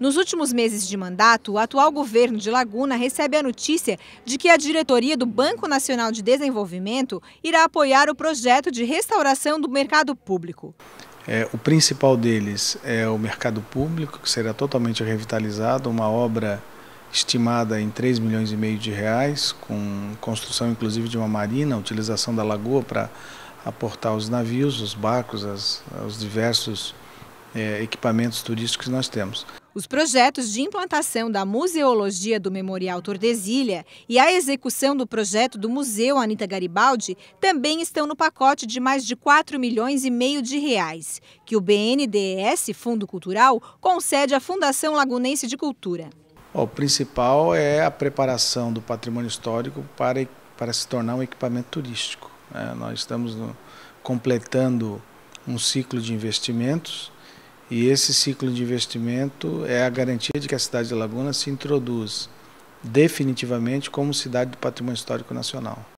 Nos últimos meses de mandato, o atual governo de Laguna recebe a notícia de que a diretoria do Banco Nacional de Desenvolvimento irá apoiar o projeto de restauração do mercado público. É, o principal deles é o mercado público, que será totalmente revitalizado, uma obra estimada em 3 milhões e meio de reais, com construção inclusive de uma marina, utilização da lagoa para aportar os navios, os barcos, as, os diversos é, equipamentos turísticos que nós temos. Os projetos de implantação da museologia do Memorial Tordesilha e a execução do projeto do Museu Anita Garibaldi também estão no pacote de mais de 4 milhões e meio de reais, que o BNDES, Fundo Cultural, concede à Fundação Lagunense de Cultura. O principal é a preparação do patrimônio histórico para, para se tornar um equipamento turístico. É, nós estamos no, completando um ciclo de investimentos e esse ciclo de investimento é a garantia de que a cidade de Laguna se introduz definitivamente como cidade do patrimônio histórico nacional.